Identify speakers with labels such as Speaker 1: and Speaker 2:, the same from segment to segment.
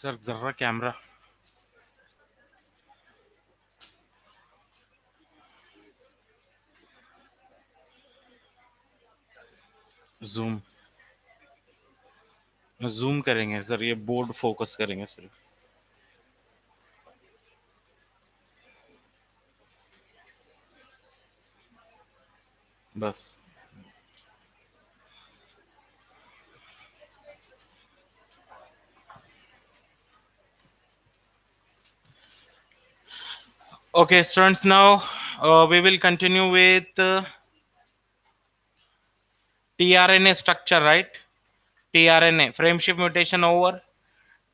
Speaker 1: Sir जर्रा camera zoom zoom करेंगे sir ये बोर्ड फोकस करेंगे सर बस Okay, students, now uh, we will continue with uh, tRNA structure, right? tRNA, frameshift mutation over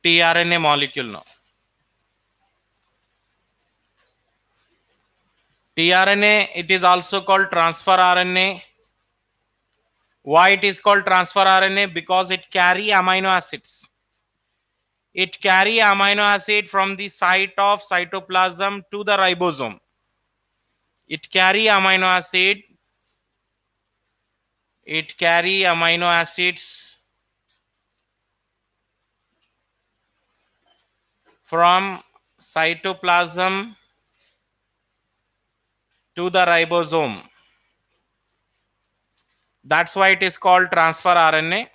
Speaker 1: tRNA molecule now. tRNA, it is also called transfer RNA. Why it is called transfer RNA? Because it carry amino acids. It carry amino acid from the site of cytoplasm to the ribosome. It carry amino acid. It carry amino acids from cytoplasm to the ribosome. That's why it is called transfer RNA.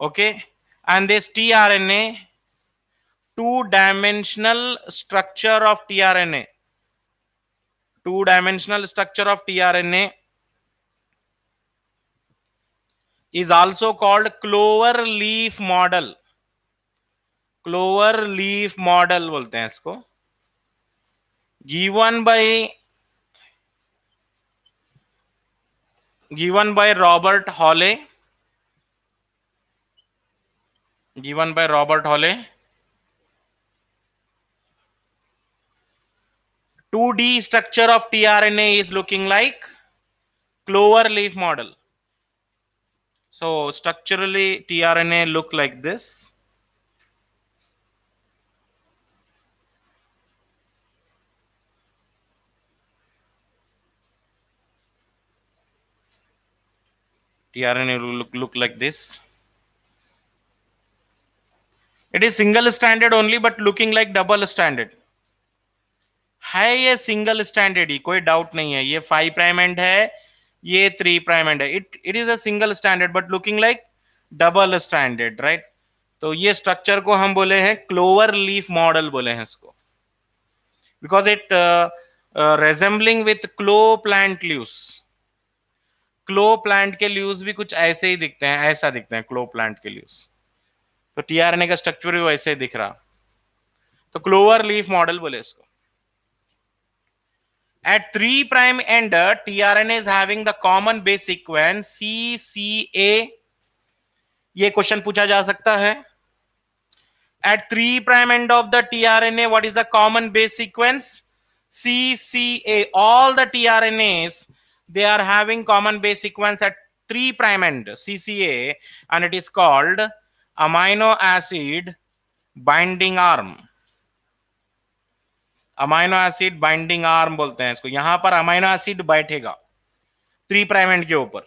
Speaker 1: Okay. and this tRNA two dimensional structure of tRNA two dimensional structure of tRNA is also called clover leaf model clover leaf model bolte hain isko given by given by Robert Hawley given by Robert Holley. 2D structure of tRNA is looking like clover leaf model. So structurally tRNA look like this. tRNA will look, look like this. It is single stranded only, but looking like double stranded. है ये single standard ही कोई doubt नहीं है ये five prime end है ये three prime end है it it is a single stranded but looking like double stranded right तो ये स्ट्रक्चर को हम बोले हैं क्लोवर लीफ मॉडल बोले हैं इसको because it resembling with clover plant leaves clover plant के ल्यूज भी कुछ ऐसे ही दिखते हैं ऐसा दिखते हैं क्लो प्लांट के ल्यूज तो टीआरएनए का स्ट्रक्चर भी वैसे ही दिख रहा तो क्लोवर लीफ मॉडल बोले इसको at three prime end prime ender, tRNA is common base common C C A ये क्वेश्चन पूछा जा सकता है at three prime end of the T R N A what is the common base sequence C C A all the T R N as they are having common base sequence at three prime end C C A and it is called amino acid binding arm amino acid binding arm बोलते हैं इसको यहां पर amino acid बैठेगा three prime end के ऊपर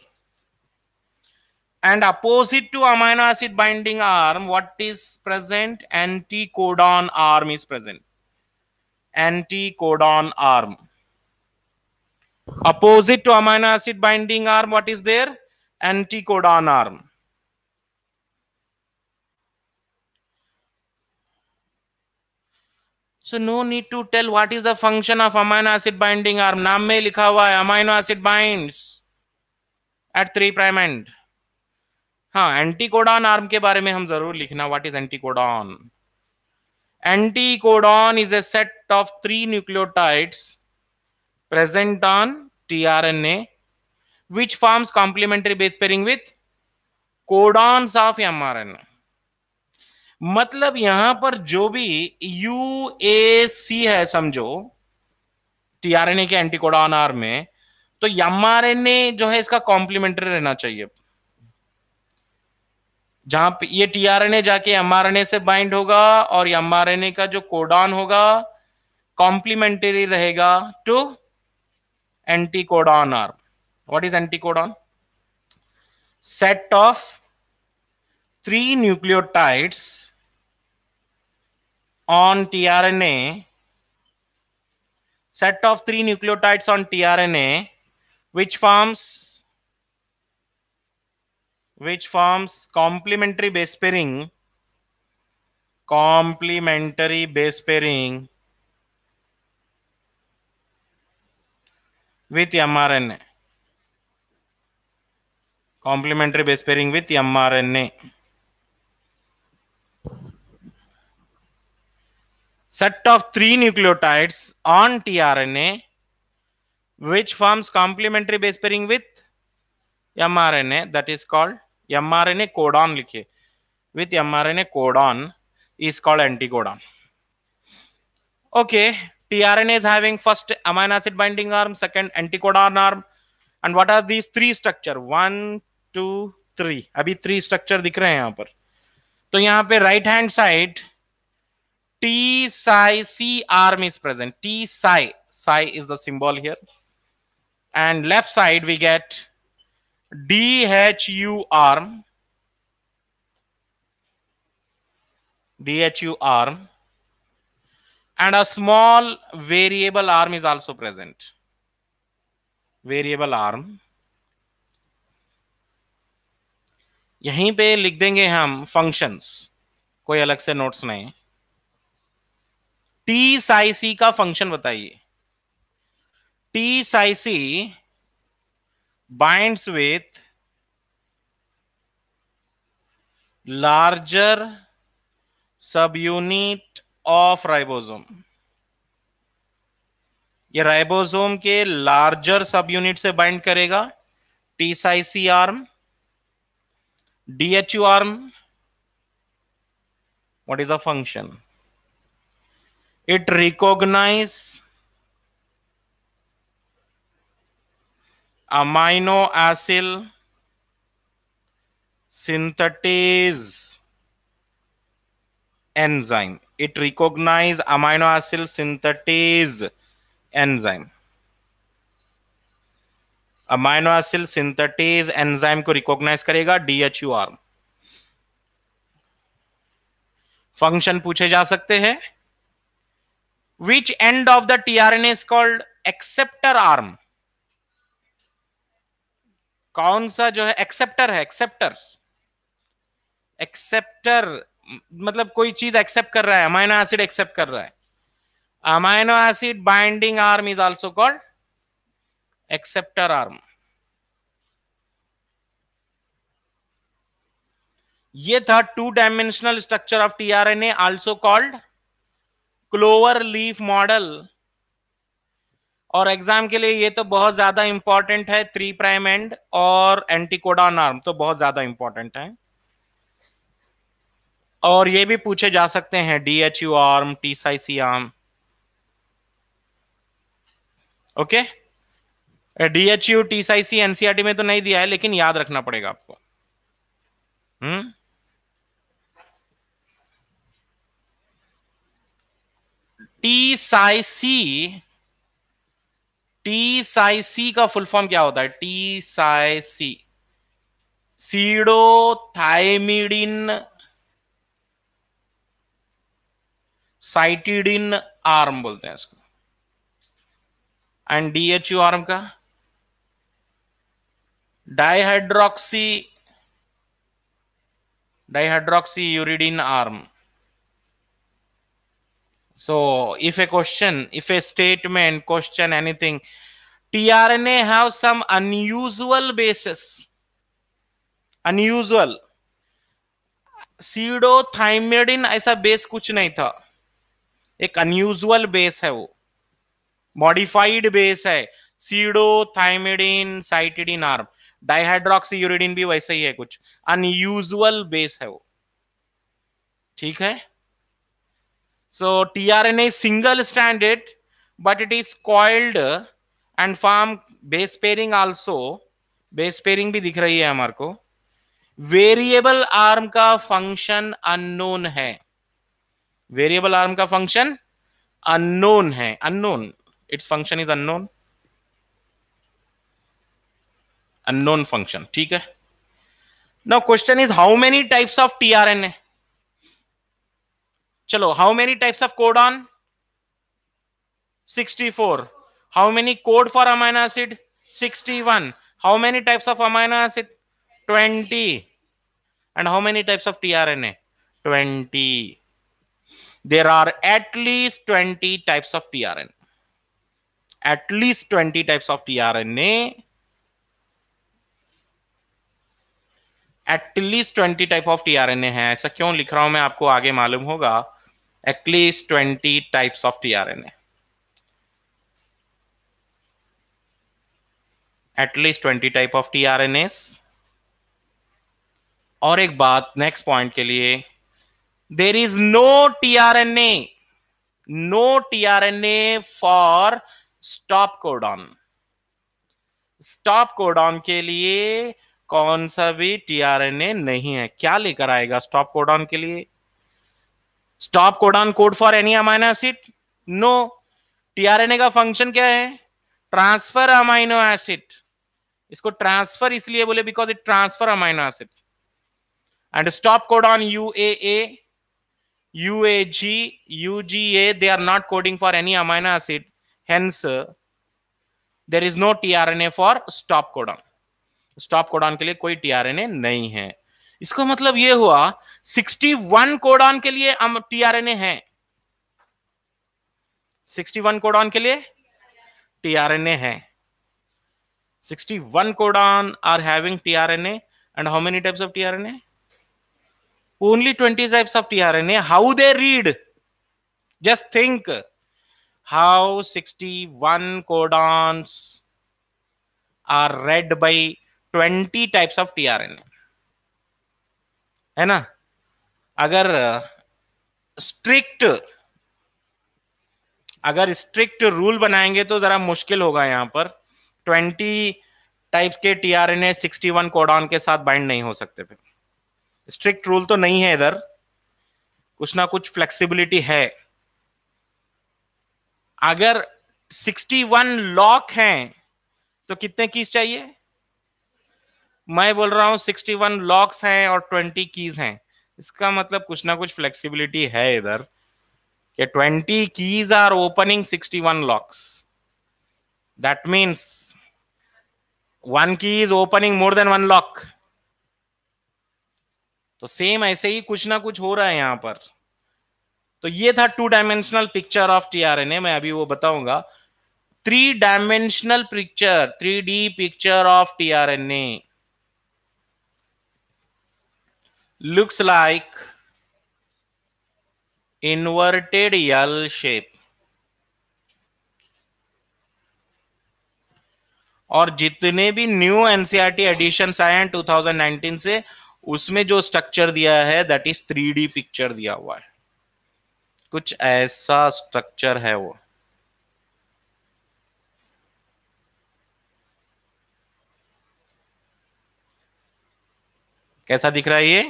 Speaker 1: and opposite to amino acid binding arm what is present anticodon arm is present anticodon arm opposite to amino acid binding arm what is there anticodon arm so no need to tell what is the function of amino acid binding arm नाम में लिखा हुआ है amino acid binds at three prime end हाँ anticodon arm के बारे में हम जरूर लिखना what is anticodon anticodon is a set of three nucleotides present on tRNA, which forms complementary base pairing with codons of mRNA. मतलब यहां पर जो भी यू ए सी है समझो टीआरएनए के एंटीकोडॉन आर में तो यमआरएनए जो है इसका कॉम्प्लीमेंट्री रहना चाहिए जहां पे ये टीआरएनए जाके एमआरएनए से बाइंड होगा और एमआरएनए का जो कोडॉन होगा कॉम्प्लीमेंट्री रहेगा to anticodon arm what is anticodon set of three nucleotides on tRNA, set of three nucleotides on tRNA, which forms which forms complementary base pairing, complementary base pairing with mRNA, complementary base pairing with mRNA. set of three nucleotides on tRNA which forms complementary base pairing with mRNA that is called mRNA codon likhiye with mRNA codon is called anticodon okay tRNA is having first amino acid binding arm second anticodon arm and what are these three structure one two three. Abhi three structure dikh rahe hain yahan par. तो यहां पे right hand side T psi C arm is present. T psi psi is the symbol here, and left side we get D H U arm. D H U arm, and a small variable arm is also present. Variable arm. यहीं पे लिख देंगे हम functions कोई अलग से notes नहीं T psi C का फंक्शन बताइए T psi C with larger सब यूनिट ऑफ राइबोसोम ये राइबोसोम के लार्जर सब यूनिट से बाइंड करेगा T psi C arm DHU arm what is the function it recognize amino acid synthetize enzyme it recognize amino acid synthetize enzyme amino acid synthetase enzyme को recognise करेगा DHU arm function पूछे जा सकते हैं which end of the tRNA is called acceptor arm कौन सा जो है एक्सेप्टर है एक्सेप्टर एक्सेप्टर मतलब कोई चीज एक्सेप्ट कर रहा है अमाइनो एसिड एक्सेप्ट कर रहा है amino acid binding arm is also called acceptor arm ये था two dimensional structure of tRNA also called clover leaf model और एग्जाम के लिए ये तो बहुत ज्यादा इंपॉर्टेंट है थ्री प्राइम एंड और एंटीकोडॉन आर्म तो बहुत ज्यादा इंपॉर्टेंट है और ये भी पूछे जा सकते हैं D H U arm T psi C arm okay D H U T psi C NCERT में तो नहीं दिया है लेकिन याद रखना पड़ेगा आपको हम्म T psi C T psi C का फुल फॉर्म क्या होता है T psi C pseudo thymidine cytidine arm बोलते हैं इसको एंड डीएचयू आर्म का dihydroxy dihydroxy uridine arm So if a question, if a statement, question, anything, tRNA have some unusual basis. Unusual. Thymidine ऐसा base कुछ नहीं था एक unusual base है वो मॉडिफाइड बेस है pseudo thymidine cytidine arm dihydroxy uridine भी वैसे ही है कुछ अनयूजल बेस है वो ठीक है So tRNA is single stranded, but it is coiled and form base pairing also. Base pairing भी दिख रही है हमारे को वेरिएबल आर्म का फंक्शन अननोन है वेरिएबल आर्म का फंक्शन अननोन है unknown its function is unknown unknown function ठीक है no question is how many types of tRNA चलो how many types of codon sixty how many code for amino acid 61 how many types of amino acid 20 and how many types of tRNA 20 there are at least 20 types of tRNA at least twenty types of tRNA at least 20 type of tRNA है ऐसा क्यों लिख रहा हूं मैं आपको आगे मालूम होगा at least 20 types of tRNA. At least 20 type of tRNAs. और एक बात नेक्स्ट पॉइंट के लिए there is no tRNA no tRNA for stop codon stop codon के लिए कौन सा भी टीआरएनए नहीं है क्या लेकर आएगा स्टॉप कोडॉन के लिए stop codon code for any amino acid no tRNA का फंक्शन क्या है ट्रांसफर अमाइनो एसिड इसको ट्रांसफर इसलिए बोले because it transfer amino acid and stop on U A A U A G U G A they are not coding for any amino acid hence there is no tRNA for stop codon stop codon के लिए कोई tRNA नहीं है इसका मतलब ये हुआ 61 codon के लिए टीआरएनए है 61 कोडॉन के लिए टीआरएनए है 61 codon are having tRNA and how many types of tRNA only 20 types of tRNA how they read just think how 61 one codons are read by twenty types of tRNA है ना अगर strict अगर strict rule बनाएंगे तो जरा मुश्किल होगा यहां पर ट्वेंटी टाइप्स के T R N A sixty one codon के साथ बाइंड नहीं हो सकते फिर स्ट्रिक्ट रूल तो नहीं है इधर कुछ ना कुछ फ्लेक्सिबिलिटी है अगर 61 लॉक हैं तो कितने कीज चाहिए मैं बोल रहा हूं 61 लॉक्स हैं और 20 कीज हैं इसका मतलब कुछ ना कुछ फ्लेक्सिबिलिटी है इधर कि 20 keys are opening 61 locks that means one key is opening more than one lock तो सेम ऐसे ही कुछ ना कुछ हो रहा है यहां पर तो ये था two dimensional picture of tRNA मैं अभी वो बताऊंगा three dimensional picture three D picture of tRNA looks like inverted L shape और जितने भी न्यू एनसीआरटी एडिशन आए हैं 2019 से उसमें जो स्ट्रक्चर दिया है दैट इज थ्री पिक्चर दिया हुआ है कुछ ऐसा स्ट्रक्चर है वो कैसा दिख रहा है ये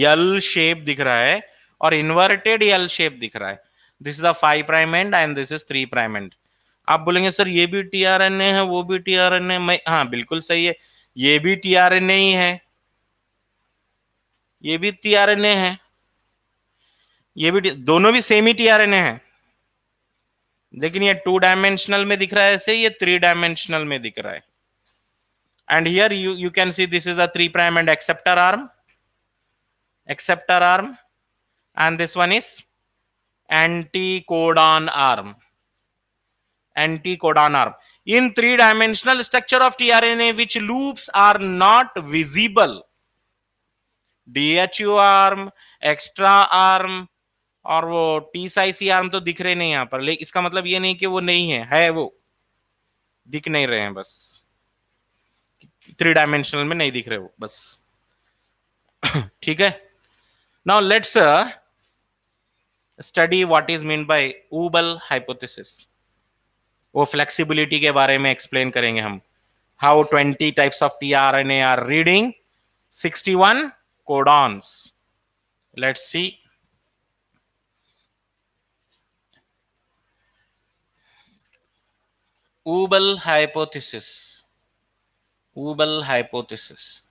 Speaker 1: यल शेप दिख रहा है और इन्वर्टेड यल शेप दिख रहा है this is the five prime end and this is three prime end आप बोलेंगे सर ये भी टी आर एन ए है वो भी टी आर एन ए मैं हाँ बिल्कुल सही है ये भी टी आर एन ए ही है ये भी टी आर एन ए है ये भी दोनों भी सेम ही टी आर एन ए है लेकिन ये टू डायमेंशनल में दिख रहा है ऐसे ये थ्री डायमेंशनल में दिख रहा है and here you you can see this is the three prime end acceptor arm acceptor arm and this one is anticodon arm anticodon arm in three dimensional structure of tRNA which loops are not visible DHU arm extra arm और वो T psi C arm तो दिख रहे नहीं यहां पर लेकिन इसका मतलब ये नहीं कि वो नहीं है है वो दिख नहीं रहे हैं बस थ्री डायमेंशनल में नहीं दिख रहे वो बस ठीक है Now let's uh, study what is meant by Ubel hypothesis. वो flexibility के बारे में explain करेंगे हम. How 20 types of tRNA are reading 61 codons. Let's see. Ubel hypothesis. Ubel hypothesis.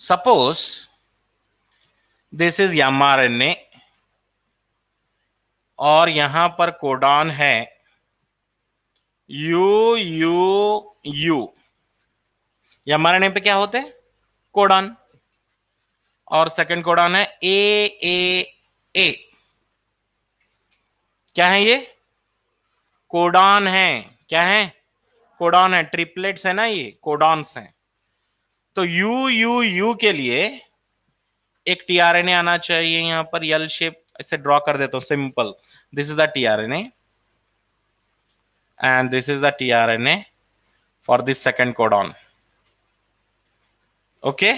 Speaker 1: Suppose this is mRNA और यहां पर कोडॉन है यू यू यू ए पे क्या होते हैं कोडॉन और सेकंड कोडॉन है ए ए ए क्या है ये कोडॉन है क्या है कोडॉन है ट्रिपलेट्स है ना ये कोडॉन्स हैं तो यू यू यू के लिए एक टीआरएनए आना चाहिए यहां पर यल शेप इसे ड्रॉ कर देता हूं simple this is the T R tRNA and this is the tRNA for this second codon okay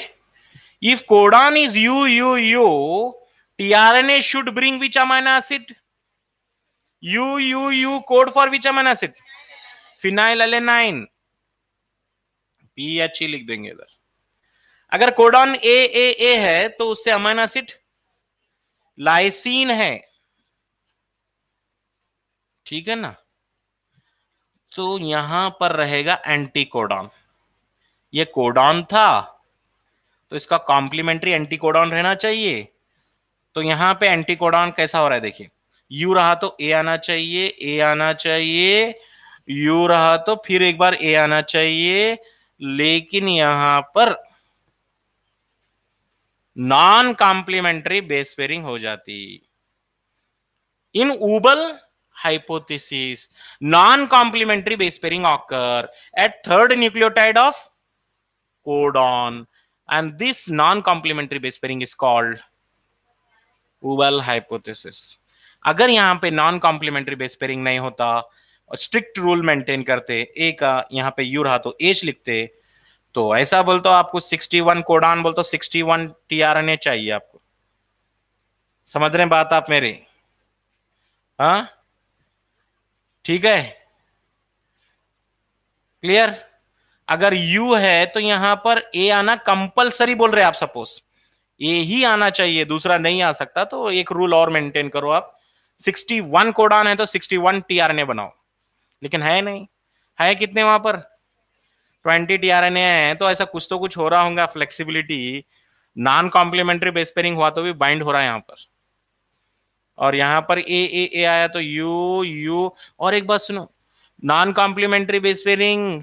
Speaker 1: if codon is U U U T R N A should bring which amino acid U U U code for which amino acid phenylalanine PH ही लिख देंगे इधर अगर codon ए ए ए है तो उससे amino acid lysine है ठीक है ना तो यहां पर रहेगा एंटी कोडॉन ये कोडॉन था तो इसका कॉम्प्लीमेंट्री एंटीकोडॉन रहना चाहिए तो यहां पे एंटीकोडॉन कैसा हो रहा है देखिए यू रहा तो ए आना चाहिए ए आना चाहिए यू रहा तो फिर एक बार ए आना चाहिए लेकिन यहां पर नॉन कॉम्प्लीमेंट्री बेस पेयरिंग हो जाती in wobble hypothesis non complementary base pairing occur at third nucleotide of codon and this non complementary base pairing is called wobble hypothesis अगर यहां पे नॉन कॉम्प्लीमेंट्री बेस पेयरिंग नहीं होता strict rule maintain करते ए का यहां पे यू रहा तो एच लिखते तो ऐसा बोल तो आपको 61 कोडान बोल तो 61 टीआरएनए चाहिए आपको समझ रहे हैं बात आप मेरी हा ठीक है क्लियर अगर U है तो यहां पर A आना कंपलसरी बोल रहे हैं आप सपोज ए ही आना चाहिए दूसरा नहीं आ सकता तो एक रूल और मेंटेन करो आप 61 कोडान है तो 61 टीआरएनए बनाओ लेकिन है नहीं है कितने वहां पर ट्वेंटी टी आर है तो ऐसा कुछ तो कुछ हो रहा होगा flexibility non complementary base pairing हुआ तो भी बाइंड हो रहा है यहाँ पर और यहाँ पर ए ए ए आया तो यू यू और एक बात सुनो non complementary base pairing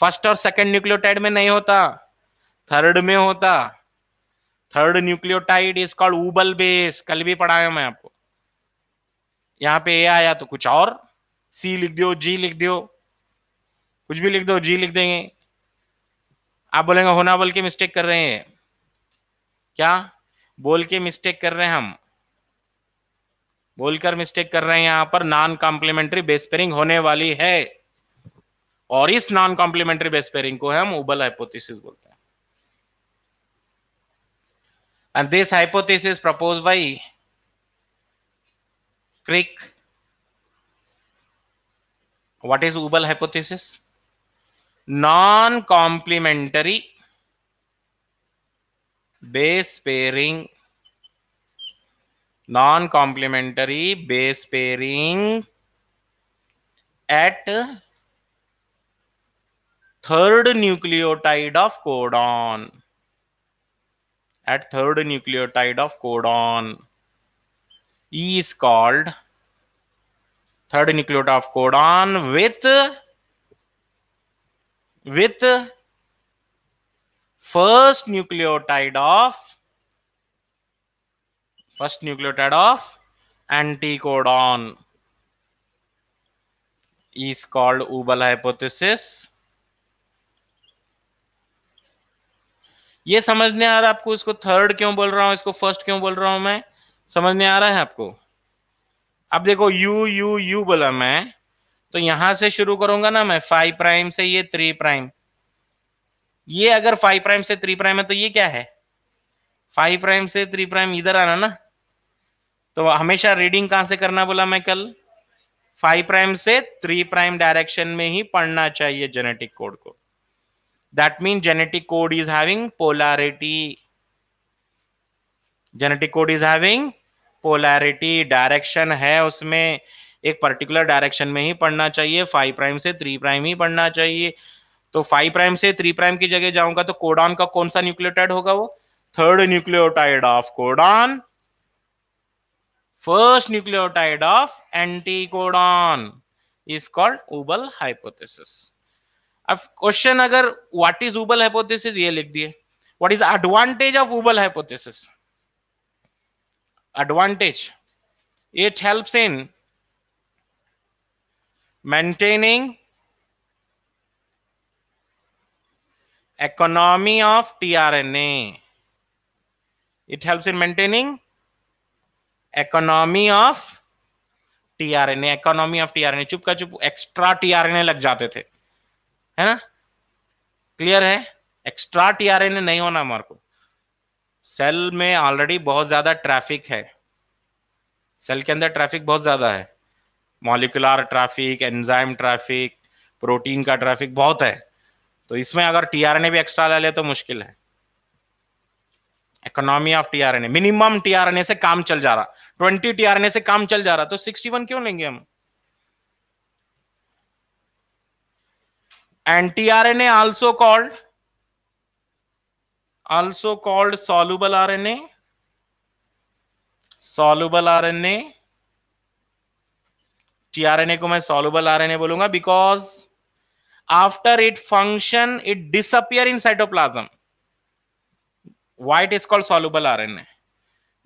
Speaker 1: first और सेकंड न्यूक्लियोटाइड में नहीं होता थर्ड में होता third nucleotide is called wobble base कल भी पढ़ाया मैं आपको यहाँ पे ए आया तो कुछ और सी लिख दियो जी लिख दियो कुछ भी लिख दो जी लिख देंगे आप बोलेंगे होना बोल के मिस्टेक कर रहे हैं क्या बोल के मिस्टेक कर रहे हैं हम बोलकर मिस्टेक कर रहे हैं यहां पर नॉन कॉम्प्लीमेंट्री बेस्पेरिंग होने वाली है और इस नॉन कॉम्प्लीमेंट्री बेस्पेरिंग को हम उबल हाइपोथेसिस बोलते हैं and this hypothesis propose by Crick what is wobble hypothesis non-complementary base pairing non-complementary base pairing at third nucleotide of codon at third nucleotide of codon e is called third nucleotide of codon with with first nucleotide of first nucleotide of anticodon is called Ubal hypothesis. ये समझने आ रहा है आपको इसको third क्यों बोल रहा हूं इसको फर्स्ट क्यों बोल रहा हूं मैं समझने आ रहा है आपको अब देखो यू यू यू बोला मैं तो यहां से शुरू करूंगा ना मैं फाइव प्राइम से ये थ्री प्राइम ये अगर फाइव प्राइम से थ्री प्राइम है तो ये क्या है फाइव प्राइम से थ्री प्राइम इधर आना ना तो हमेशा रीडिंग कहां से करना बोला मैं कल फाइव प्राइम से थ्री प्राइम डायरेक्शन में ही पढ़ना चाहिए जेनेटिक कोड को that mean genetic code is having polarity genetic code is having polarity direction है उसमें एक पर्टिकुलर डायरेक्शन में ही पढ़ना चाहिए फाइव प्राइम से थ्री प्राइम ही पढ़ना चाहिए तो फाइव प्राइम से थ्री प्राइम की जगह जाऊंगा तो कोडॉन का कौन सा न्यूक्लियोटाइड होगा वो third nucleotide of codon first nucleotide of anticodon is called wobble hypothesis अब क्वेश्चन अगर व्हाट इज उबल हाइपोथेसिस ये लिख दिए what is advantage of wobble hypothesis advantage it helps in maintaining economy of tRNA. It helps in maintaining economy of tRNA. Economy of tRNA. चुप का चुप extra tRNA lag जाते the hai na clear hai extra tRNA nahi hona हमारे ko cell में already बहुत ज्यादा traffic है cell के अंदर ट्रैफिक बहुत ज्यादा है molecular traffic enzyme traffic protein का ट्रैफिक बहुत है तो इसमें अगर टीआरएनए भी एक्स्ट्रा ले ले तो मुश्किल है economy of tRNA minimum tRNA से काम चल जा रहा ट्वेंटी टीआरएनए से काम चल जा रहा तो सिक्सटी वन क्यों लेंगे हम and tRNA also called also called soluble RNA soluble RNA tRNA को मैं सॉल्युबल आरएनए बोलूंगा because after it function it disappear in cytoplasm why it is called soluble rna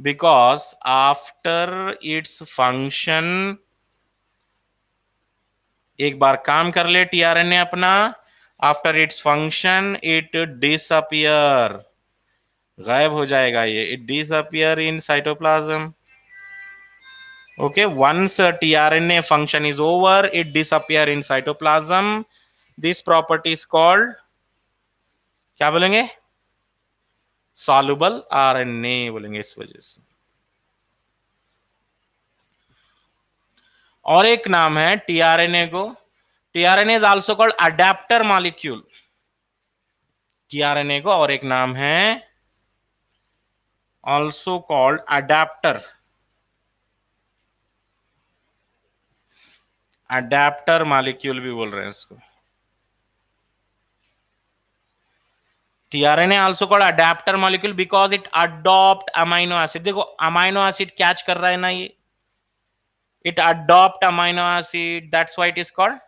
Speaker 1: because after its function एक बार काम कर ले tRNA अपना after its function it disappear गायब हो जाएगा ये it disappear in cytoplasm okay once a trna function is over it disappear in cytoplasm this property is called kya bolenge soluble rna bolenge is wajah se और एक नाम है tRNA को tRNA is also called adapter molecule tRNA को और एक नाम है also called adapter adapter molecule भी बोल रहे हैं इसको tRNA also called adapter molecule because it adopt amino acid देखो अमाइनो एसिड कैच कर रहा है ना ये it adopt amino acid that's why it is called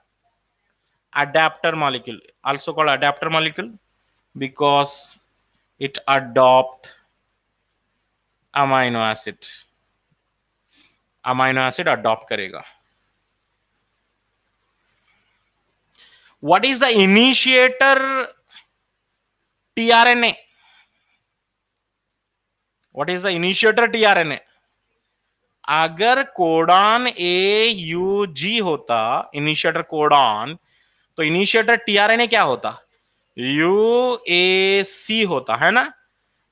Speaker 1: adapter molecule also called adapter molecule because it adopt amino acid amino acid adopt करेगा what is the initiator tRNA? What is the initiator tRNA? अगर codon A U G होता initiator codon तो initiator tRNA क्या होता you A सी होता है ना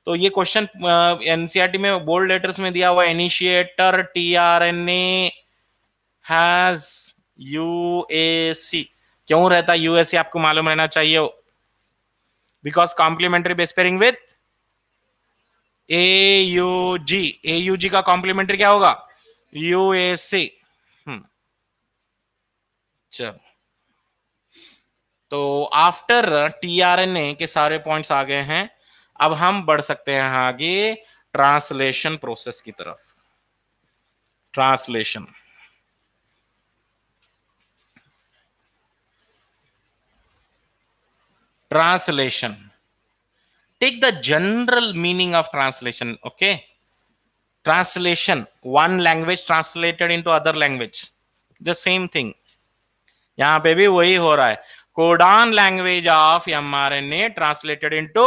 Speaker 1: तो ये क्वेश्चन एनसीईआरटी e में बोल्ड लेटर्स में दिया हुआ initiator tRNA has U A C क्यों रहता है यूएसए आपको मालूम रहना चाहिए because complementary base pairing with A U G A U G का कॉम्प्लीमेंट्री क्या होगा यूएसए hmm. चलो तो आफ्टर टीआरएनए के सारे पॉइंट्स आ गए हैं अब हम बढ़ सकते हैं आगे ट्रांसलेशन प्रोसेस की तरफ translation translation take the general meaning of translation okay translation one language translated into other language the same thing यहाँ पे भी वही हो रहा है codon language of M R N A translated into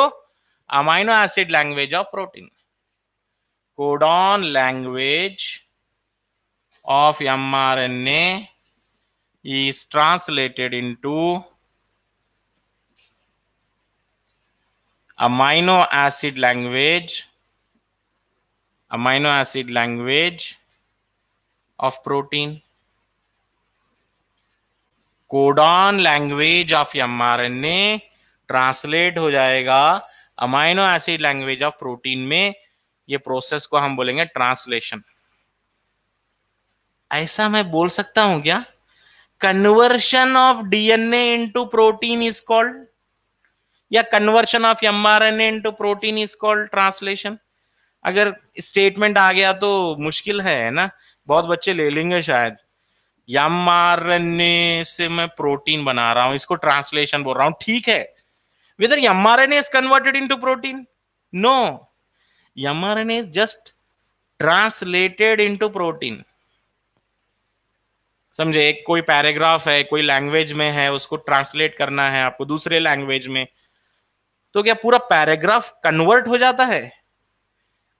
Speaker 1: amino acid language of is translated into amino acid language amino acid language of protein codon language of M R N A translate हो जाएगा amino acid language of protein में ये process को हम बोलेंगे translation ऐसा मैं बोल सकता हूं क्या conversion of DNA into protein is called या conversion of M R N A into protein is called translation अगर स्टेटमेंट आ गया तो मुश्किल है ना बहुत बच्चे ले लेंगे शायद एम आर एन ए से मैं प्रोटीन बना रहा हूं इसको ट्रांसलेशन बोल रहा हूं ठीक है whether M R N A is whether mRNA is converted into protein. No, mRNA is just translated into protein समझे एक कोई पैराग्राफ है कोई लैंग्वेज में है उसको ट्रांसलेट करना है आपको दूसरे लैंग्वेज में तो क्या पूरा पैराग्राफ कन्वर्ट हो जाता है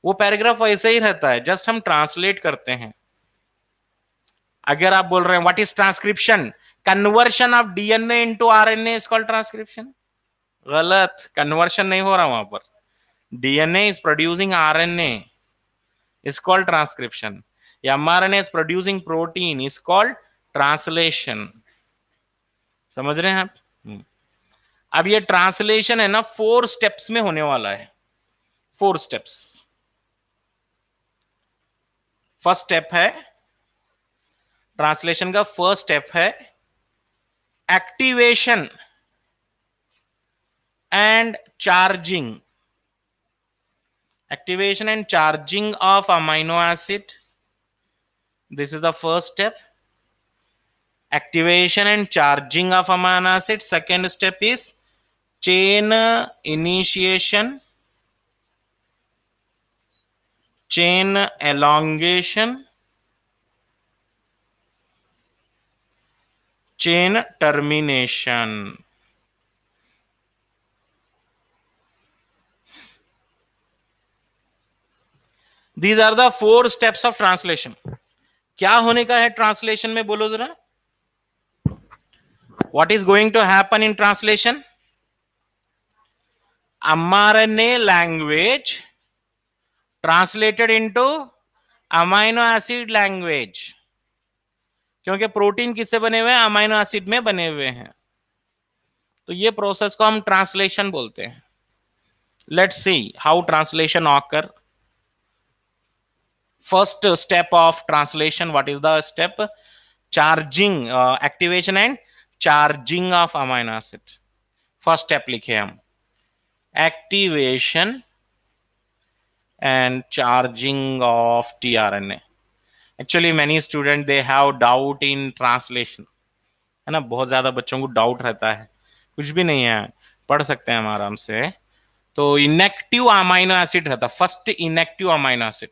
Speaker 1: वो पैराग्राफ वैसे ही रहता है जस्ट हम ट्रांसलेट करते हैं अगर आप बोल रहे हैं what is transcription conversion of DNA into RNA is called transcription गलत कन्वर्शन नहीं हो रहा वहां पर DNA is producing RNA is called transcription mRNA is producing protein is called translation समझ रहे हैं आप अब ये ट्रांसलेशन है ना फोर स्टेप्स में होने वाला है फोर स्टेप्स फर्स्ट स्टेप है ट्रांसलेशन का फर्स्ट स्टेप है activation and charging activation and charging of amino acid this is the first step activation and charging of amino acid second step is chain initiation chain elongation chain termination these are the four steps of translation क्या होने का है translation में बोलो जरा what is going to happen in translation mRNA language translated into amino acid language क्योंकि protein किससे बने हुए हैं अमाइनो एसिड में बने हुए हैं तो ये प्रोसेस को हम ट्रांसलेशन बोलते हैं let see how translation occur first step of translation what is the step charging activation and charging of amino acid first step लिखे हम activation and charging of tRNA. Actually, many student they have doubt in translation. है ना बहुत ज़्यादा बच्चों को doubt रहता है कुछ भी नहीं है पढ़ सकते हैं हम आराम से तो इनेक्टिव अमाइनो एसिड रहता first inactive amino acid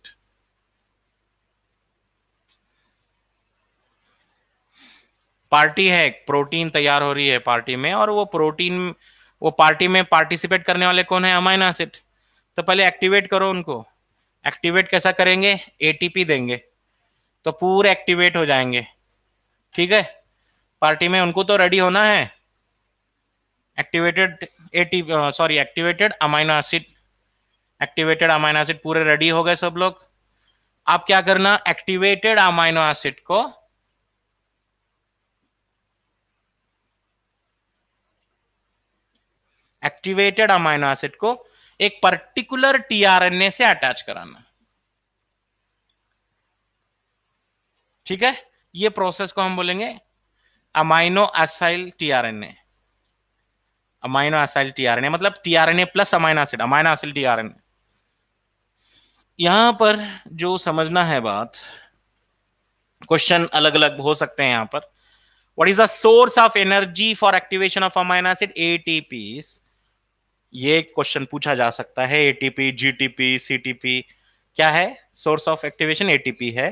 Speaker 1: party है प्रोटीन तैयार हो रही है पार्टी में और वो प्रोटीन वो पार्टी में पार्टिसिपेट करने वाले कौन है अमाइनो एसिड तो पहले एक्टिवेट करो उनको एक्टिवेट कैसा करेंगे एटीपी देंगे तो पूरे एक्टिवेट हो जाएंगे ठीक है पार्टी में उनको तो रेडी होना है activated at sorry activated amino acid activated amino acid पूरे रेडी हो गए सब लोग आप क्या करना एक्टिवेटेड अमाइनो एसिड को एक्टिवेटेड अमाइनो एसिड को एक पर्टिकुलर टीआरएनए से अटैच कराना ठीक है ये प्रोसेस को हम बोलेंगे amino acyl tRNA amino acyl tRNA मतलब tRNA plus amino acid amino acid tRNA यहां पर जो समझना है बात क्वेश्चन अलग अलग हो सकते हैं यहां पर what is the source of energy for activation of amino acid ATPs ये क्वेश्चन पूछा जा सकता है एटीपी जीटीपी सीटीपी क्या है सोर्स ऑफ एक्टिवेशन एटीपी है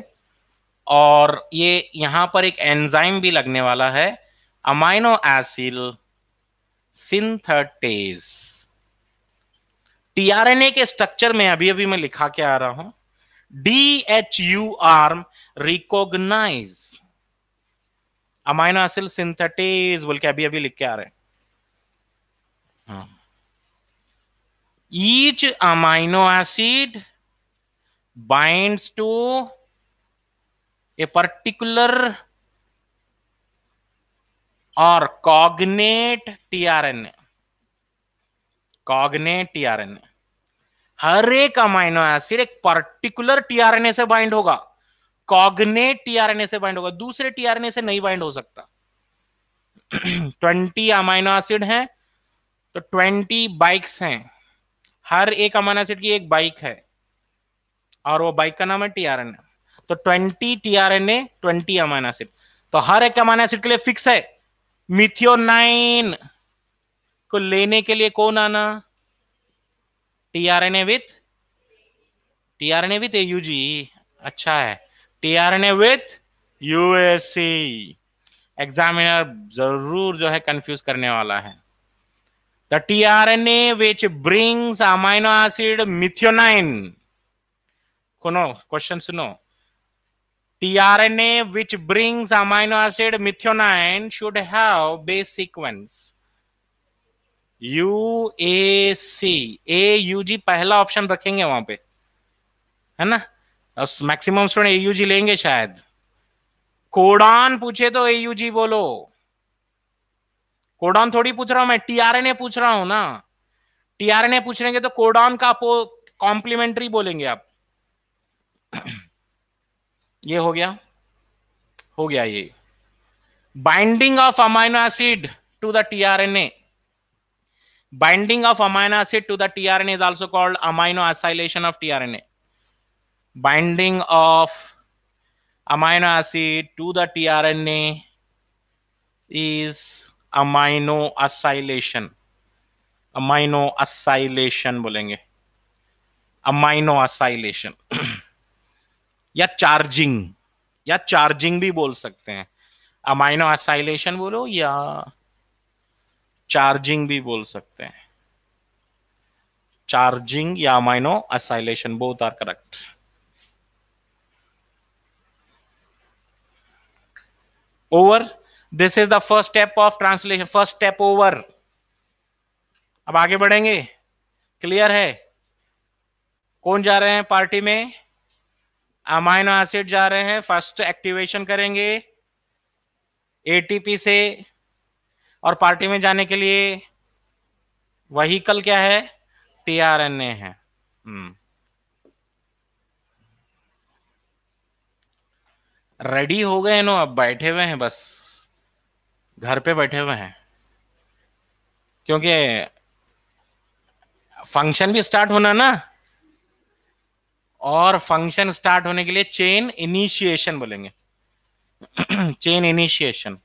Speaker 1: और ये यहाँ पर एक एंजाइम भी लगने वाला है अमाइनो एसिल सिंथेटेज टीआरएनए के स्ट्रक्चर में अभी अभी मैं लिखा के आ रहा हूं D H U arm recognize amino acyl synthetase बोल के अभी अभी लिख के आ रहे हैं हाँ each amino acid binds to a particular or cognate tRNA cognate tRNA हर एक अमाइनो एसिड एक पर्टिकुलर टीआरएनए से बाइंड होगा कॉग्नेट टीआरएनए से बाइंड होगा दूसरे टीआरएनए से नहीं बाइंड हो सकता ट्वेंटी अमाइनो एसिड हैं तो ट्वेंटी बाइक्स हैं हर एक अमाइन एसिड की एक बाइक है और वो बाइक का नाम है टीआरएनए तो twenty tRNA twenty amine acid तो हर एक अमाइन एसिड के लिए फिक्स है मिथियोनाइन को लेने के लिए कौन आना tRNA with tRNA with UG अच्छा है टीआरएनए विथ यूएससी एग्जामिनर जरूर जो है कंफ्यूज करने वाला है The tRNA which brings amino acid methionine. Kono, questions no. tRNA which brings amino acid methionine should have base sequence. U A C A U G पहला option रखेंगे वहां पे है ना मैक्सिमम स्टूडेंट ए जी लेंगे शायद कोडान पूछे तो ए जी बोलो कोडॉन थोड़ी पूछ रहा हूं मैं टीआरए ने पूछ रहा हूं ना टीआरए पूछ रहे तो कोडॉन का कॉम्प्लीमेंट्री बोलेंगे आप ये हो गया हो गया ये binding of amino acid to the T R N A binding of amino acid to the T R N as also called amino acylation of T R N A binding of amino acid to the T R tRNA is amino acylation amino acylation बोलेंगे amino acylation या charging या charging भी बोल सकते हैं amino acylation बोलो या charging भी बोल सकते हैं चार्जिंग या amino acylation both are correct over this is the first step of translation first step over अब आगे बढ़ेंगे क्लियर है कौन जा रहे हैं पार्टी में अमाइनो एसिड जा रहे हैं फर्स्ट एक्टिवेशन करेंगे एटीपी से और पार्टी में जाने के लिए वहीकल क्या है टीआरएनए है रेडी hmm. हो गए नो अब बैठे हुए हैं बस घर पे बैठे हुए हैं क्योंकि फंक्शन भी स्टार्ट होना ना और फंक्शन स्टार्ट होने के लिए चेन इनिशिएशन बोलेंगे चेन इनिशिएशन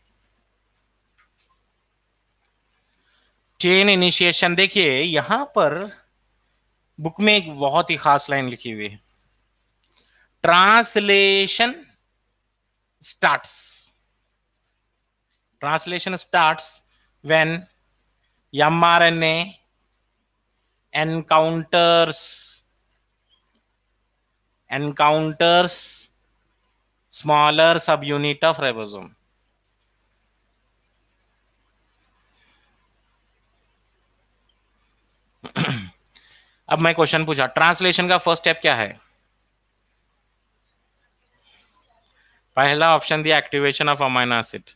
Speaker 1: चेन इनिशिएशन देखिए यहां पर बुक में एक बहुत ही खास लाइन लिखी हुई है translation starts Translation starts when mRNA encounters encounters smaller subunit of ribosome. अब मैं क्वेश्चन पूछा ट्रांसलेशन का फर्स्ट स्टेप क्या है पहला ऑप्शन दिया activation of amino acid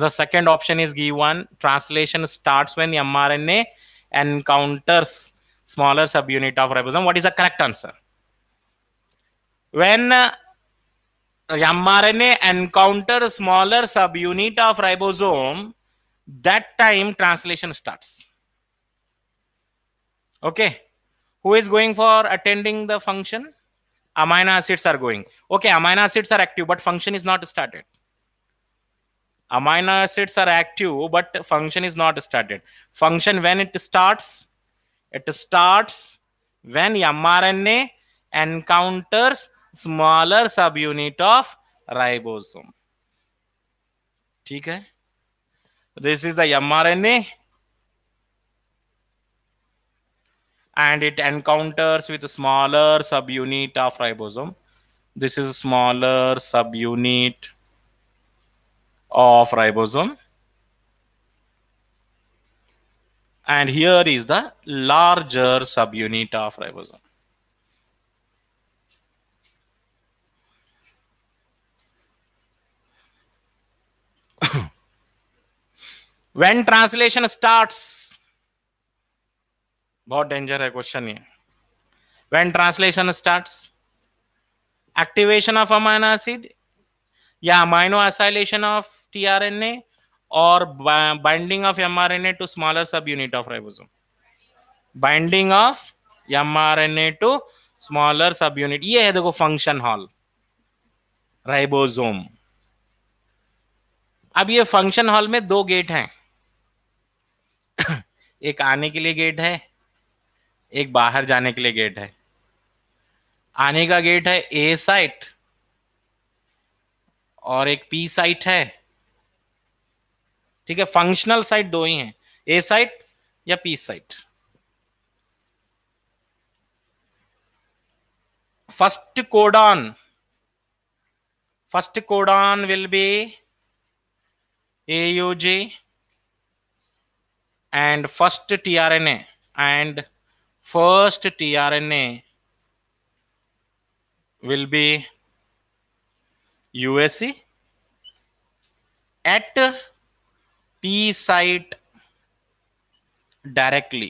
Speaker 1: the second option is given translation starts when mRNA encounters smaller subunit of ribosome. What is the correct answer? When uh, mRNA encounters smaller subunit of ribosome, that time translation starts. Okay. Who is going for attending the function? Amino acids are going. Okay, amino acids are active, but function is not started amino acids are active but function is not started function when it starts it starts when mrna encounters smaller subunit of ribosome ठीक है this is the mrna and it encounters with smaller subunit of ribosome this is smaller subunit of ribosome. And here is the larger subunit of ribosome. when translation starts what danger a question here? when translation starts activation of amino acid या amino acylation of tRNA और binding of mRNA to smaller sub unit of ribosome binding of mRNA to smaller sub unit ये है देखो function hall ribosome अब ये function hall में दो gate हैं एक आने के लिए गेट है एक बाहर जाने के लिए गेट है आने का गेट है ए साइट और एक पी साइट है ठीक है फंक्शनल साइट दो ही हैं ए साइट या P site first codon first codon will be and first T R A and first T R N A will be USA at P site directly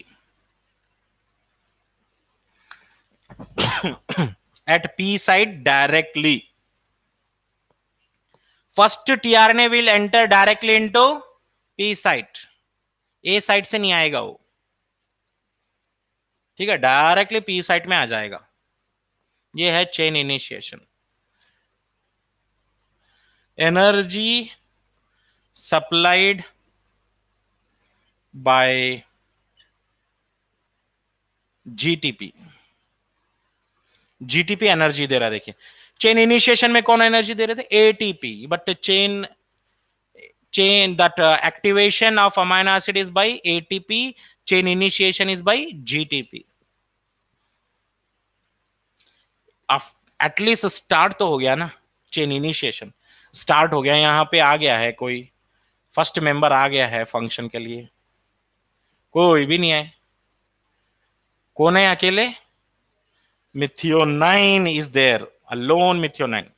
Speaker 1: at p site directly first tRNA will enter directly into p site a site से नहीं आएगा वो ठीक है directly P site में आ जाएगा ये है chain initiation energy supplied by GTP. GTP energy दे रहा है देखिए चेन इनिशिएशन में कौन एनर्जी दे रहे थे ATP but chain chain that uh, activation of amino acid is by ATP chain initiation is by GTP of at least start तो हो गया ना chain initiation स्टार्ट हो गया यहाँ पे आ गया है कोई फर्स्ट मेंबर आ गया है फंक्शन के लिए कोई भी नहीं है कौन है अकेले methionine is there alone methionine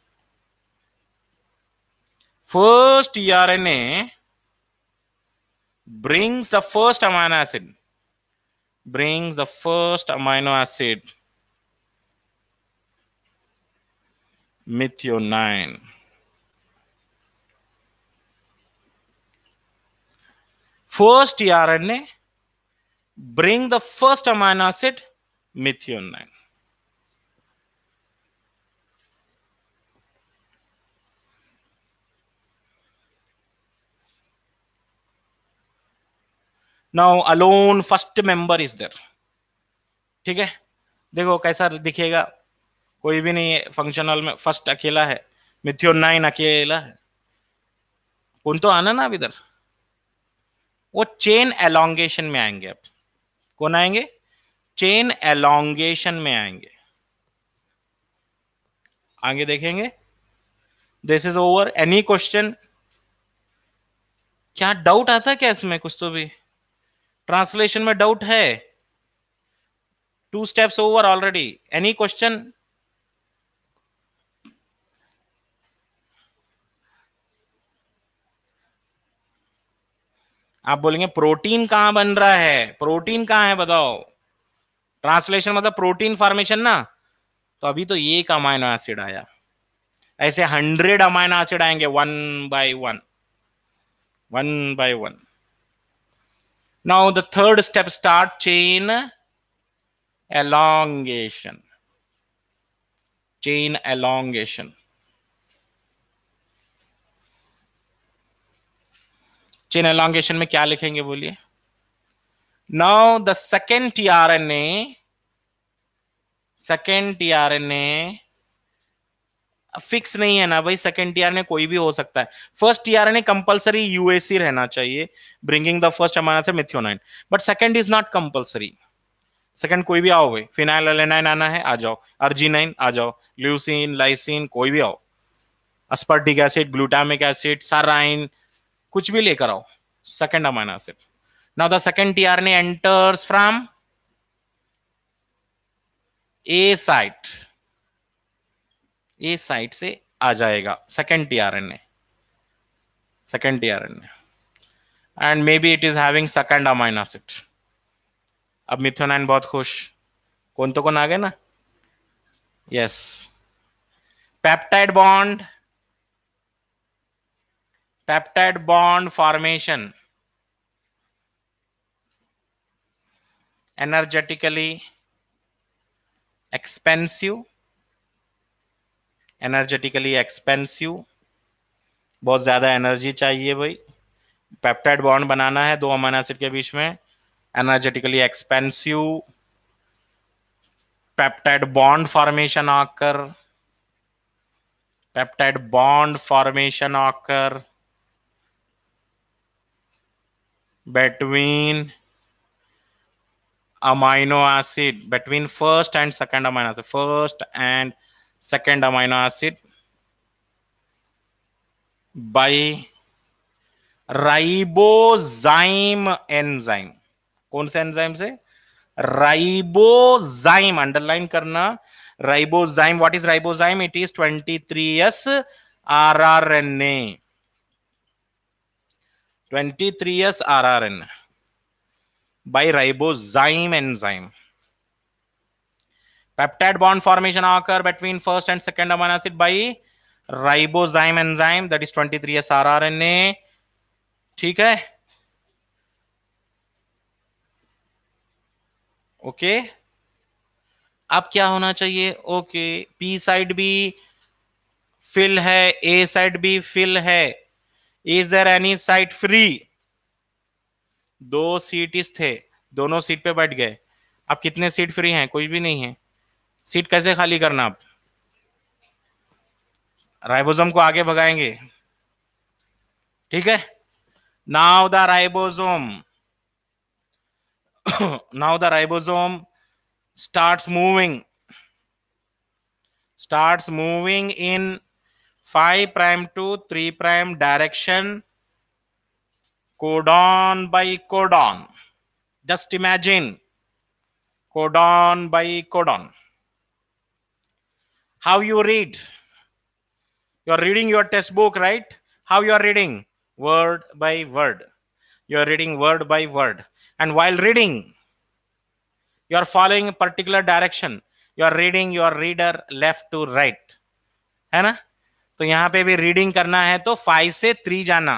Speaker 1: a brings the first amino acid brings the first amino acid methionine first RNA, bring the first amino acid methionine. Now alone first member is there ठीक है देखो कैसा दिखेगा कोई भी नहीं है functional में फर्स्ट अकेला है मिथ्योनाइन अकेला है कौन तो आना ना अब इधर वो चेन एलोंगेशन में आएंगे अब कौन आएंगे चेन एलोंगेशन में आएंगे आगे देखेंगे this is over any question क्या डाउट आता क्या इसमें कुछ तो भी ट्रांसलेशन में डाउट है two steps over already any question आप बोलेंगे प्रोटीन कहां बन रहा है प्रोटीन कहां है बताओ ट्रांसलेशन मतलब प्रोटीन फॉर्मेशन ना तो अभी तो एक अमाइनो एसिड आया ऐसे हंड्रेड अमाइनो एसिड आएंगे one by one one by one now the third step start chain elongation chain elongation chain elongation में क्या लिखेंगे बोलिए now the second T R N A second T R N A fix नहीं है ना भाई second T R N A कोई भी हो सकता है first T R N A compulsory UAC रहना चाहिए ब्रिंगिंग द फर्स्ट हमारा से methionine but second is not compulsory second कोई भी आओ भाई फिनाइल एलेनाइन आना है आ जाओ अर्जीनाइन आ जाओ ल्यूसिन लाइसिन कोई भी आओ aspartic acid glutamic acid serine कुछ भी लेकर आओ second amino acid now the second T R enters from A site A site से आ जाएगा second T R N A second T R N and may be it is having second amino acid अब methionine बहुत खुश कौन तो कौन आ गए ना yes peptide bond peptide bond formation energetically expensive energetically expensive बहुत ज़्यादा एनर्जी चाहिए भाई पेप्टाइड बॉन्ड बनाना है दो अमीनो एसिड के बीच में energetically expensive peptide bond formation आकर पेप्टाइड बॉन्ड फॉर्मेशन आकर between amino acid between first and second amino acid first and second amino acid by ribozyme enzyme kaun se enzyme se ribozyme underline karna ribozyme what is ribozyme it is 23s rrna 23S RRN by ribozyme enzyme. Peptide bond formation occur between first and second amino acid by ribozyme enzyme that is 23S RRNA. ठीक है okay okay. अब क्या होना चाहिए okay P side भी fill है A side भी fill है is there any site free दो सीट इस थे दोनों सीट पे बैठ गए अब कितने सीट फ्री हैं कुछ भी नहीं है सीट कैसे खाली करना आप राइबोसोम को आगे भगाएंगे ठीक है now the ribosome now the ribosome starts moving starts moving in 5 prime to 3 prime direction codon by codon just imagine codon by codon how you read you are reading your test book right how you are reading word by word you are reading word by word and while reading you are following a particular direction you are reading your reader left to right है तो यहाँ पे भी reading करना है तो five से three जाना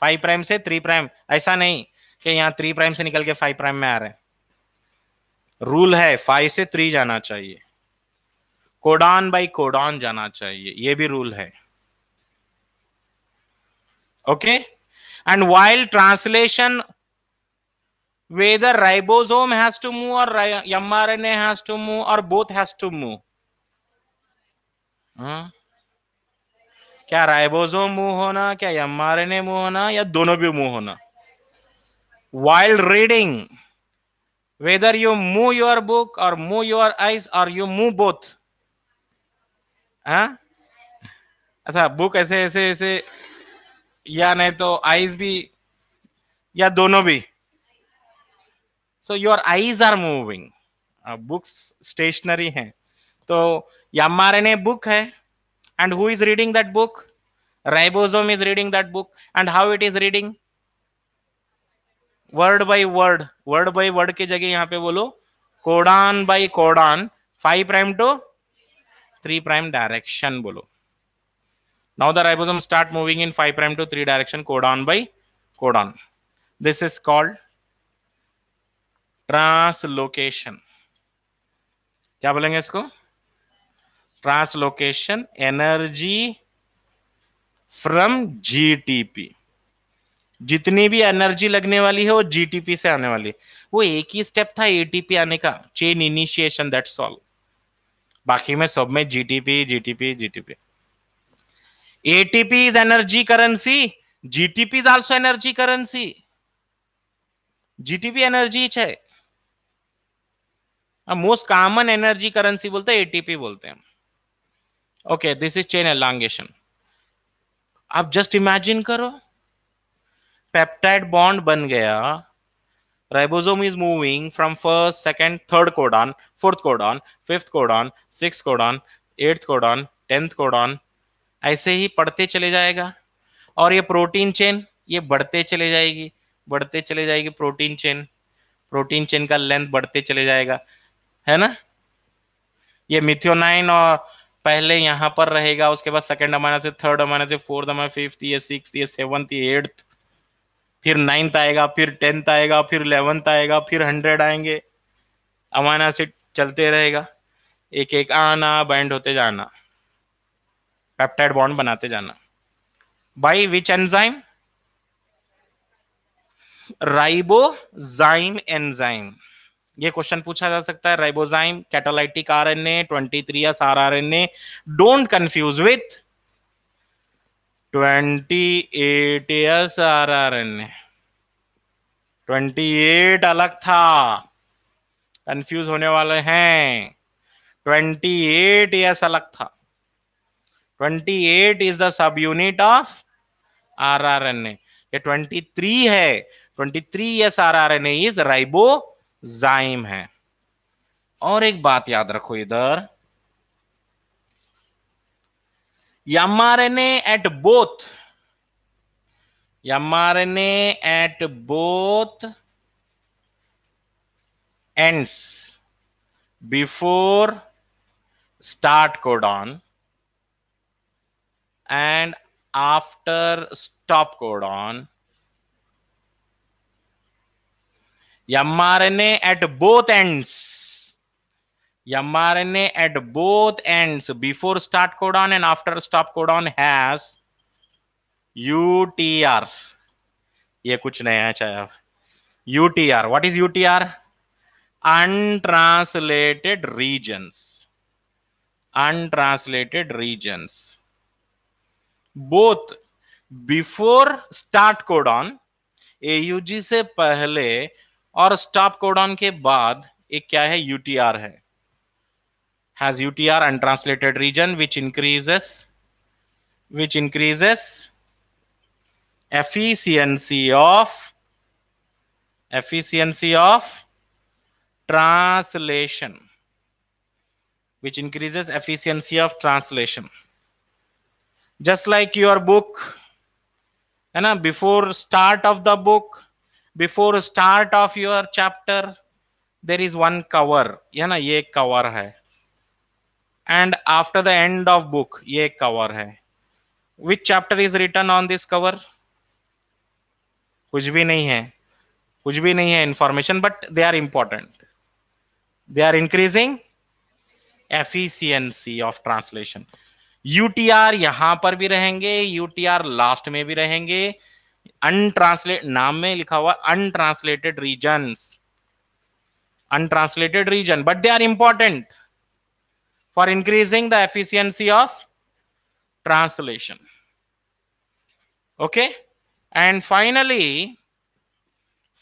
Speaker 1: फाइव प्राइम से थ्री प्राइम ऐसा नहीं कि यहाँ थ्री प्राइम से निकल के फाइव प्राइम में आ रहे रूल है फाइव से थ्री जाना चाहिए कोडॉन बाई कोडॉन जाना चाहिए ये भी रूल है okay and while translation whether ribosome has to move और mRNA has to move or both has to move. Move hmm? क्या राइबोसोम मूव होना क्या आर एन ए मूव होना या दोनों भी मूव होना while reading whether you move your book और मूव योर आइज और यू मूव बोथ अच्छा बुक ऐसे ऐसे ऐसे या नहीं तो आईज भी या दोनों भी so your eyes are moving books stationery हैं तो एम बुक है And who is reading that book? Ribosome is reading that book. And how it is reading? Word by word, word by word. की जगह यहाँ पे बोलो codon by codon 5 prime to 3 prime direction बोलो now the ribosome start moving in 5 prime to 3 direction codon by codon this is called translocation. क्या बोलेंगे इसको translocation energy from GTP जितनी भी एनर्जी लगने वाली है वो जीटीपी से आने वाली है वो एक ही स्टेप था एटीपी आने का चेन इनिशिएशन दैट्स ऑल बाकी में सब में GTP GTP GTP ATP is energy currency GTP is also energy currency GTP energy है मोस्ट कॉमन एनर्जी करेंसी बोलते हैं एटीपी बोलते हैं okay this is chain elongation आप जस्ट इमेजिन करो पेप्टाइड बॉन्ड बन गया ribosome is moving from first second third codon fourth codon fifth codon six codon eighth codon tenth codon ऐसे ही पढ़ते चले जाएगा और ये प्रोटीन चेन ये बढ़ते चले जाएगी बढ़ते चले जाएगी प्रोटीन चेन प्रोटीन चेन का लेंथ बढ़ते चले जाएगा है ना ये मिथ्योनाइन और पहले यहां पर रहेगा उसके बाद सेकेंड अमाना से थर्ड अमाना से फोर्थ अमाना फिफ्थ ये सिक्स ये सेवंथ ये एट्थ फिर नाइन्थ आएगा फिर टेंथ आएगा फिर इलेवंथ आएगा फिर हंड्रेड आएंगे अमाना से चलते रहेगा एक एक आना बैंड होते जाना पेप्टाइड बॉन्ड बनाते जाना by which enzyme ribozyme enzyme ये क्वेश्चन पूछा जा सकता है ribozyme catalytic RNA 23 S A don't confuse with 28 S twenty eight अलग था कंफ्यूज होने वाले हैं 28 एस अलग था 28 is the sub unit of R A ये 23 है 23 S R R A is ribozyme है और एक बात याद रखो इधर R N at both R N at both ends before start codon and after stop codon mRNA at both ends. mRNA at both ends before start codon and after stop codon has UTR. ये कुछ नया चाहे UTR. What is UTR? Untranslated regions. Untranslated regions. Both before start codon AUG से पहले और stop codon के बाद एक क्या है यूटीआर है has UTR untranslated region which increases which increases efficiency of efficiency of translation which increases efficiency of translation just like your book है ना before start of the book before start of your chapter there is one cover है ना ये cover है and after the end of book ये cover है which chapter is written on this cover कुछ भी नहीं है कुछ भी नहीं है information but they are important they are increasing efficiency of translation UTR यहां पर भी रहेंगे यूटीआर लास्ट में भी रहेंगे अनट्रांसलेट नाम में लिखा हुआ untranslated region untranslated region but they are important for increasing the efficiency of translation okay and finally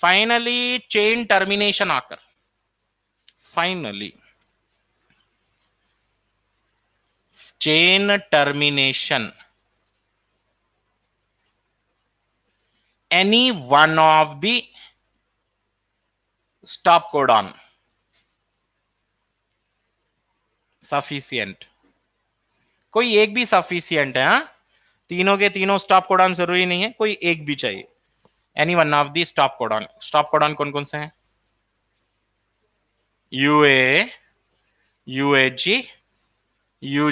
Speaker 1: finally chain termination आकर finally chain termination any one of the stop codon sufficient कोई एक भी सफिशियंट है हा? तीनों के तीनों stop codon जरूरी नहीं है कोई एक भी चाहिए any one of the stop codon stop codon कौन कौन से हैं U A U G U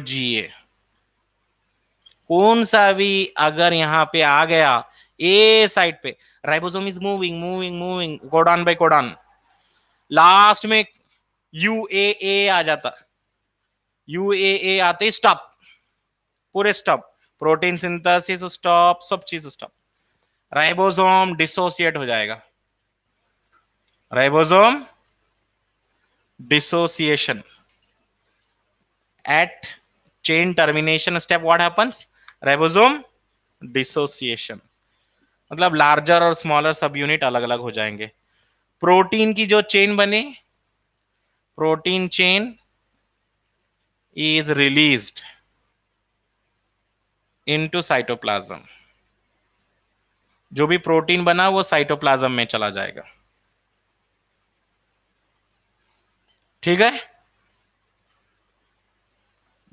Speaker 1: कौन सा भी अगर यहां पे आ गया ए साइड पे ribosome is moving moving moving codon by codon last में यू ए ए आ जाता यू ए ए आते स्टॉप पूरे स्टॉप प्रोटीन सिंथेसिस स्टॉप सब चीज स्टॉप राइबोसोम डिसोसिएट हो जाएगा ribosome dissociation at chain termination step what happens ribosome dissociation मतलब लार्जर और स्मॉलर सब यूनिट अलग अलग हो जाएंगे प्रोटीन की जो चेन बने protein chain is released into cytoplasm जो भी प्रोटीन बना वो साइटोप्लाज्म में चला जाएगा ठीक है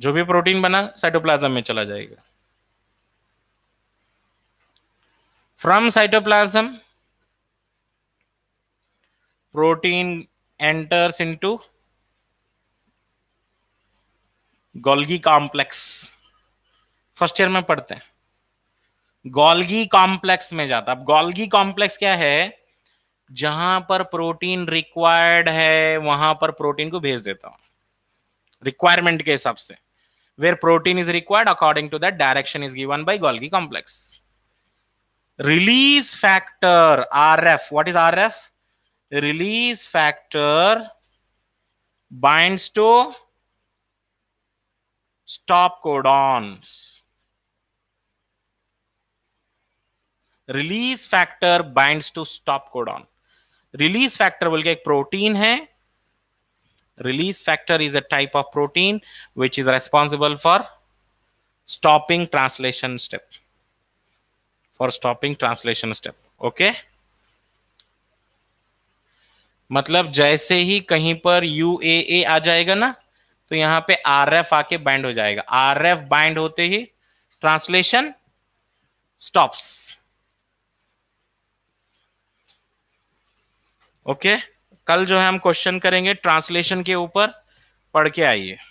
Speaker 1: जो भी प्रोटीन बना साइटोप्लाज्म में चला जाएगा from cytoplasm protein enters into Golgi complex first year में पढ़ते हैं गोल्गी कॉम्प्लेक्स में जाता अब गोल्गी कॉम्प्लेक्स क्या है जहां पर प्रोटीन रिक्वायर्ड है वहां पर प्रोटीन को भेज देता हूं रिक्वायरमेंट के हिसाब से where protein is required according to that direction is given by Golgi complex release factor RF. What is RF? Release factor binds to stop codons. Release factor binds to stop codon. Release factor will get protein hai. Release factor is a type of protein which is responsible for stopping translation step. for stopping translation step. Okay. मतलब जैसे ही कहीं पर you A A आ जाएगा ना तो यहां पे R F आके बाइंड हो जाएगा आर एफ बाइंड होते ही ट्रांसलेशन स्टॉप्स ओके कल जो है हम क्वेश्चन करेंगे ट्रांसलेशन के ऊपर पढ़ के आइए